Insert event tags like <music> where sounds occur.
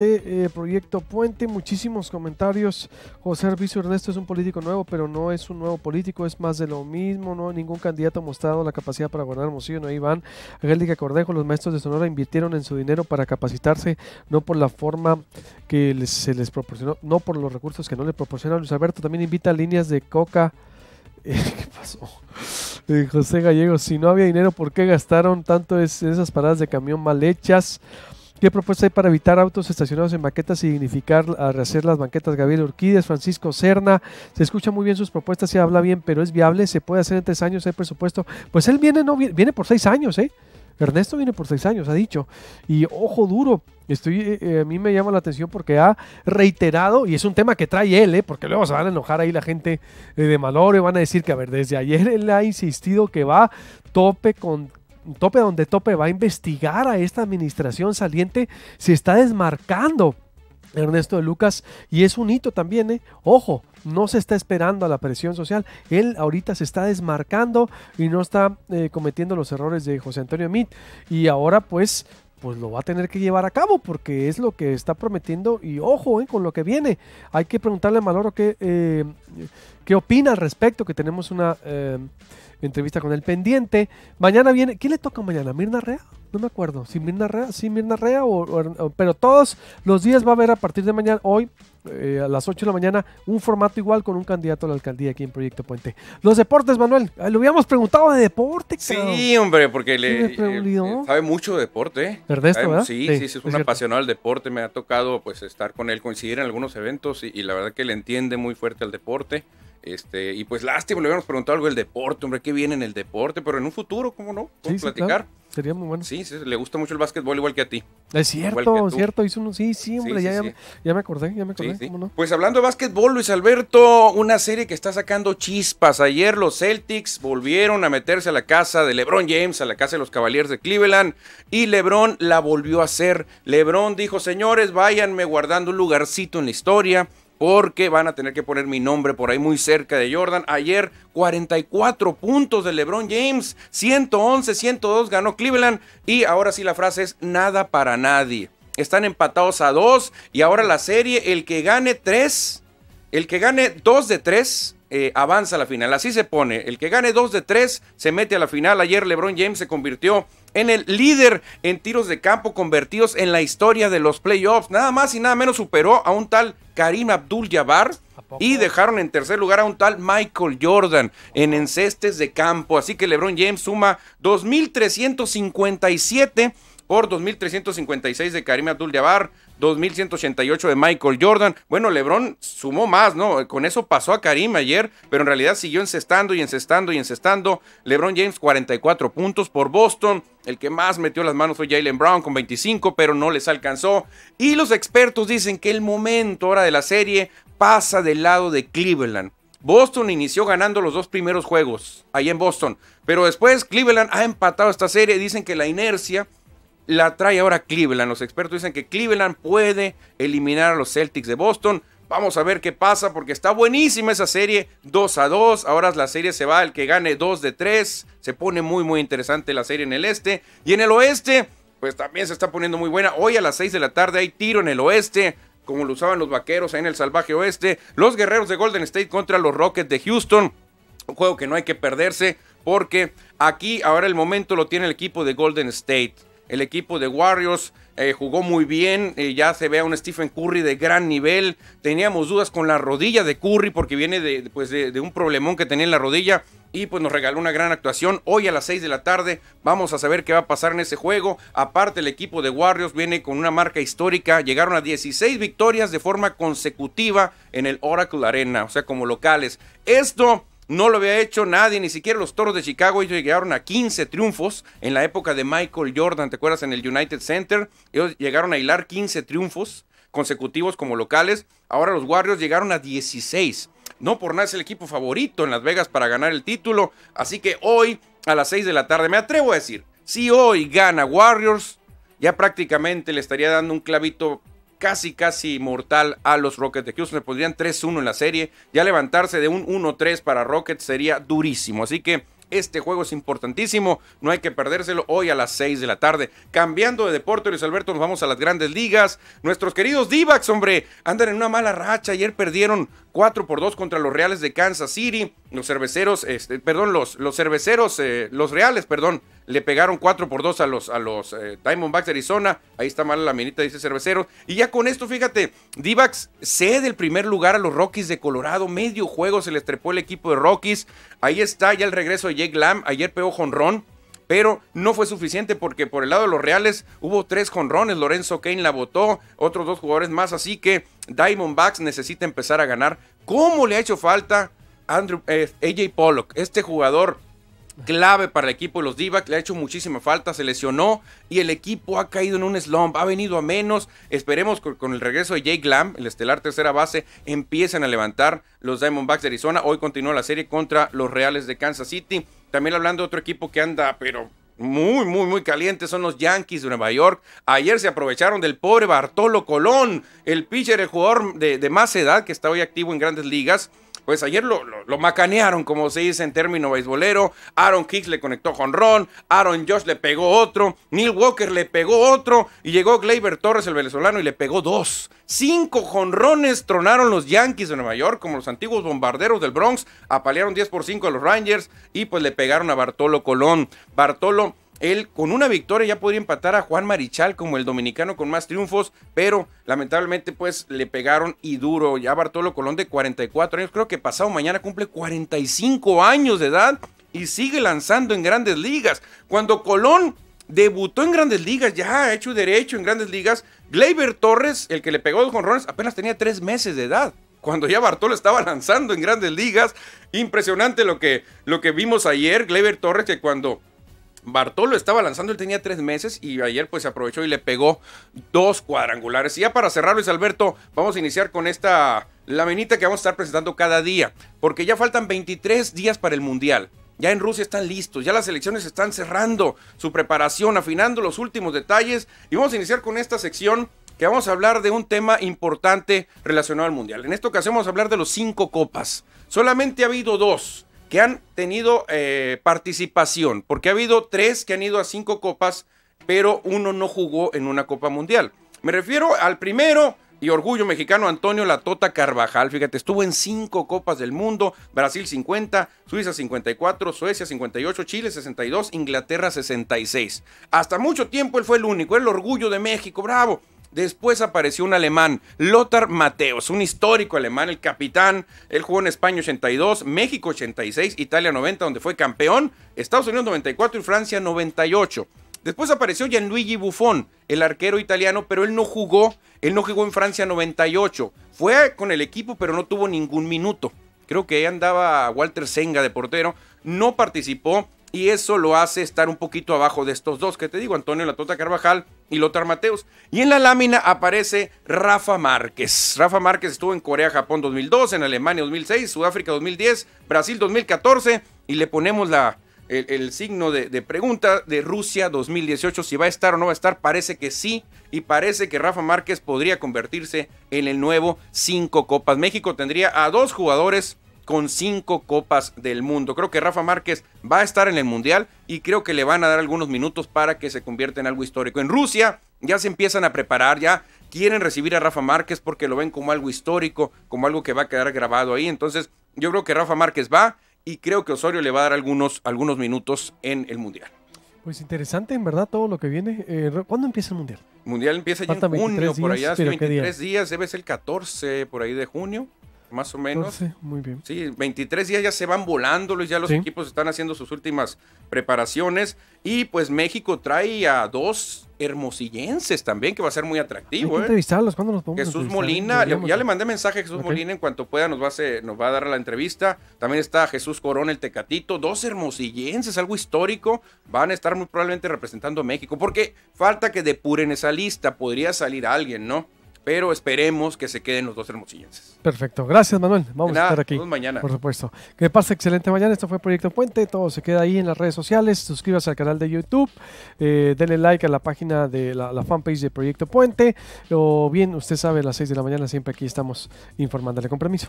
Eh, proyecto Puente. Muchísimos comentarios. José Arbizu Ernesto es un político nuevo, pero no es un nuevo político, es más de lo mismo. No ningún candidato ha mostrado la capacidad para gobernar Mosillo, No, ahí van. Angélica Cordejo, los maestros de Sonora invirtieron en su dinero para capacitarse, no por la forma que se les proporcionó, no por los recursos que no le proporcionaron. Luis Alberto. También invita líneas de coca. <laughs> ¿Qué pasó? Eh, José Gallegos, si no había dinero, ¿por qué gastaron tanto en esas paradas de camión mal hechas? ¿Qué propuesta hay para evitar autos estacionados en banquetas y dignificar a rehacer las banquetas? Gabriel Urquídez, Francisco Cerna. Se escucha muy bien sus propuestas, se habla bien, pero es viable, se puede hacer en tres años, hay presupuesto. Pues él viene, no, viene por seis años, ¿eh? Ernesto viene por seis años, ha dicho. Y ojo duro, estoy, eh, eh, a mí me llama la atención porque ha reiterado, y es un tema que trae él, ¿eh? porque luego se van a enojar ahí la gente de Maloro van a decir que, a ver, desde ayer él ha insistido que va tope con tope donde tope va a investigar a esta administración saliente, se está desmarcando Ernesto de Lucas y es un hito también, ¿eh? ojo, no se está esperando a la presión social, él ahorita se está desmarcando y no está eh, cometiendo los errores de José Antonio Mit y ahora pues pues lo va a tener que llevar a cabo porque es lo que está prometiendo y ojo ¿eh? con lo que viene. Hay que preguntarle a Maloro qué, eh, qué opina al respecto, que tenemos una entrevista con el pendiente. Mañana viene, ¿quién le toca mañana? ¿Mirna Rea? No me acuerdo. ¿Si Mirna Rea? ¿Sí Mirna Rea? pero todos los días va a haber a partir de mañana, hoy, eh, a las 8 de la mañana, un formato igual con un candidato a la alcaldía aquí en Proyecto Puente. Los deportes, Manuel. Eh, le habíamos preguntado de deporte. Sí, hombre, porque le, eh, sabe mucho de deporte. ¿verdad? Sí, sí, sí, es, un apasionado del deporte. Me ha tocado pues estar con él, coincidir en algunos eventos y la verdad que le entiende muy fuerte al deporte. Este, y pues lástima, le habíamos preguntado algo del deporte, hombre, qué viene en el deporte, pero en un futuro, ¿cómo no? cómo platicar? Sería muy bueno. Sí, sí, le gusta mucho el básquetbol igual que a ti. Es cierto, es cierto, hizo uno, sí, sí, hombre, ya, ya, me acordé, ya me acordé, ¿cómo no? Pues hablando de básquetbol, Luis Alberto, una serie que está sacando chispas. Ayer los Celtics volvieron a meterse a la casa de LeBron James, a la casa de los Cavaliers de Cleveland, y LeBron la volvió a hacer. LeBron dijo, señores, váyanme guardando un lugarcito en la historia porque van a tener que poner mi nombre por ahí muy cerca de Jordan. Ayer 44 puntos de LeBron James, 111, 102 ganó Cleveland y ahora sí la frase es nada para nadie. Están empatados a dos y ahora la serie, el que gane tres, el que gane dos de tres, eh, avanza a la final. Así se pone. El que gane 2 de 3 se mete a la final. Ayer LeBron James se convirtió en el líder en tiros de campo convertidos en la historia de los playoffs. Nada más y nada menos superó a un tal Karim Abdul Jabbar y dejaron en tercer lugar a un tal Michael Jordan en encestes de campo. Así que LeBron James suma 2.357 por 2.356 de Karim Abdul-Jabbar, 2.188 de Michael Jordan. Bueno, LeBron sumó más, ¿no? Con eso pasó a Karim ayer, pero en realidad siguió encestando y encestando y encestando. LeBron James 44 puntos por Boston. El que más metió las manos fue Jalen Brown con 25, pero no les alcanzó. Y los expertos dicen que el momento ahora de la serie pasa del lado de Cleveland. Boston inició ganando los dos primeros juegos ahí en Boston, pero después Cleveland ha empatado esta serie. Dicen que la inercia la trae ahora Cleveland. Los expertos dicen que Cleveland puede eliminar a los Celtics de Boston. Vamos a ver qué pasa porque está buenísima esa serie 2 a 2. Ahora la serie se va al que gane 2 de 3. Se pone muy muy interesante la serie en el este y en el oeste pues también se está poniendo muy buena. Hoy a las 6 de la tarde hay tiro en el oeste como lo usaban los vaqueros ahí en el salvaje oeste. Los guerreros de Golden State contra los Rockets de Houston. Un juego que no hay que perderse porque aquí ahora el momento lo tiene el equipo de Golden State el equipo de Warriors eh, jugó muy bien, eh, ya se ve a un Stephen Curry de gran nivel, teníamos dudas con la rodilla de Curry porque viene de, pues, de, de un problemón que tenía en la rodilla y pues nos regaló una gran actuación. Hoy a las 6 de la tarde vamos a saber qué va a pasar en ese juego. Aparte el equipo de Warriors viene con una marca histórica, llegaron a 16 victorias de forma consecutiva en el Oracle Arena, o sea como locales. Esto no lo había hecho nadie, ni siquiera los Toros de Chicago. Ellos llegaron a 15 triunfos en la época de Michael Jordan, ¿te acuerdas? En el United Center. Ellos llegaron a hilar 15 triunfos consecutivos como locales. Ahora los Warriors llegaron a 16. No por nada es el equipo favorito en Las Vegas para ganar el título. Así que hoy a las 6 de la tarde, me atrevo a decir, si hoy gana Warriors, ya prácticamente le estaría dando un clavito casi, casi mortal a los Rockets de Houston. le pondrían 3-1 en la serie. Ya levantarse de un 1-3 para Rockets sería durísimo. Así que este juego es importantísimo, no hay que perdérselo hoy a las 6 de la tarde. Cambiando de deporte, Luis Alberto, nos vamos a las grandes ligas. Nuestros queridos Divax, hombre, andan en una mala racha. Ayer perdieron 4 por 2 contra los Reales de Kansas City. Los cerveceros, este, perdón, los, los cerveceros, eh, los Reales, perdón, le pegaron 4 por 2 a los, a los eh, Diamondbacks de Arizona. Ahí está mal la minita, dice Cerveceros. Y ya con esto, fíjate, Divax cede el primer lugar a los Rockies de Colorado. Medio juego se les trepó el equipo de Rockies. Ahí está ya el regreso de Jake Lamb. Ayer pegó jonrón. Pero no fue suficiente porque por el lado de los Reales hubo tres jonrones. Lorenzo Kane la votó, otros dos jugadores más. Así que Diamondbacks necesita empezar a ganar. ¿Cómo le ha hecho falta Andrew, eh, AJ Pollock? Este jugador clave para el equipo de los Divac, le ha hecho muchísima falta, se lesionó y el equipo ha caído en un slump, ha venido a menos. Esperemos con el regreso de Jake Lamb, el estelar tercera base, empiecen a levantar los Diamondbacks de Arizona. Hoy continúa la serie contra los Reales de Kansas City. También hablando de otro equipo que anda, pero muy, muy, muy caliente son los Yankees de Nueva York. Ayer se aprovecharon del pobre Bartolo Colón, el pitcher, el jugador de, de más edad que está hoy activo en grandes ligas pues ayer lo, lo, macanearon, como se dice en término beisbolero. Aaron Hicks le conectó jonrón, Aaron Josh le pegó otro, Neil Walker le pegó otro y llegó Gleyber Torres, el venezolano, y le pegó dos. Cinco jonrones tronaron los Yankees de Nueva York, como los antiguos bombarderos del Bronx, apalearon 10 por 5 a los Rangers y pues le pegaron a Bartolo Colón. Bartolo él con una victoria ya podría empatar a Juan Marichal como el dominicano con más triunfos, pero lamentablemente pues le pegaron y duro. Ya Bartolo Colón de 44 años, creo que pasado mañana cumple 45 años de edad y sigue lanzando en grandes ligas. Cuando Colón debutó en grandes ligas, ya ha hecho derecho en grandes ligas, Gleyber Torres, el que le pegó dos jonrones, apenas tenía 3 meses de edad cuando ya Bartolo estaba lanzando en grandes ligas. Impresionante lo que, lo que vimos ayer, Gleyber Torres, que cuando Bartolo estaba lanzando, él tenía tres meses y ayer pues se aprovechó y le pegó dos cuadrangulares. Y ya para cerrarlo Luis Alberto, vamos a iniciar con esta laminita que vamos a estar presentando cada día, porque ya faltan 23 días para el Mundial. Ya en Rusia están listos, ya las elecciones están cerrando su preparación, afinando los últimos detalles. Y vamos a iniciar con esta sección que vamos a hablar de un tema importante relacionado al Mundial. En esta ocasión vamos a hablar de los cinco copas. Solamente ha habido dos que han tenido eh, participación, porque ha habido tres que han ido a cinco copas, pero uno no jugó en una Copa Mundial. Me refiero al primero, y orgullo mexicano Antonio Latota Carvajal. Fíjate, estuvo en cinco Copas del Mundo, Brasil 50, Suiza 54, Suecia 58, Chile 62, Inglaterra 66. Hasta mucho tiempo él fue el único, el orgullo de México, bravo. Después apareció un alemán, Lothar Mateos, un histórico alemán, el capitán. Él jugó en España 82, México 86, Italia 90, donde fue campeón, Estados Unidos 94 y Francia 98. Después apareció Gianluigi Buffon, el arquero italiano, pero él no jugó, él no jugó en Francia 98. Fue con el equipo, pero no tuvo ningún minuto. Creo que andaba Walter Senga de portero, no participó y eso lo hace estar un poquito abajo de estos dos que te digo, Antonio Latota Carvajal y Lothar Mateus. Y en la lámina aparece Rafa Márquez. Rafa Márquez estuvo en Corea, Japón 2002, en Alemania 2006, Sudáfrica 2010, Brasil 2014 y le ponemos la, el, signo de, de, pregunta de Rusia 2018, si va a estar o no va a estar, parece que sí, y parece que Rafa Márquez podría convertirse en el nuevo cinco copas. México tendría a dos jugadores con cinco copas del mundo. Creo que Rafa Márquez va a estar en el Mundial y creo que le van a dar algunos minutos para que se convierta en algo histórico. En Rusia ya se empiezan a preparar, ya quieren recibir a Rafa Márquez porque lo ven como algo histórico, como algo que va a quedar grabado ahí. Entonces yo creo que Rafa Márquez va y creo que Osorio le va a dar algunos, algunos minutos en el Mundial. Pues interesante, en verdad, todo lo que viene. Eh, ¿Cuándo empieza el Mundial? Mundial empieza ya en junio, por allá, hace 23 días, debe ser el 14 por ahí de junio más o menos. muy bien. Sí, 23 días ya se van volando, ya los equipos están haciendo sus últimas preparaciones. Y pues México trae a dos hermosillenses también, que va a ser muy atractivo. Hay que ¿eh? entrevistarlos, Jesús Molina, ya le mandé mensaje a Jesús Molina, en cuanto pueda nos va, a nos va a dar la entrevista. También está Jesús Corón, el Tecatito, dos hermosillenses, algo histórico, van a estar muy probablemente representando a México, porque falta que depuren esa lista, podría salir alguien, ¿no? pero esperemos que se queden los dos hermosillenses. Perfecto, gracias Manuel, vamos a estar aquí. Nos mañana. Por supuesto. Que pase excelente mañana, esto fue Proyecto Puente, todo se queda ahí en las redes sociales, suscríbase al canal de YouTube, eh, denle like a la página de la, la, fanpage de Proyecto Puente, o bien usted sabe, a las 6 de la mañana siempre aquí estamos informándole con permiso.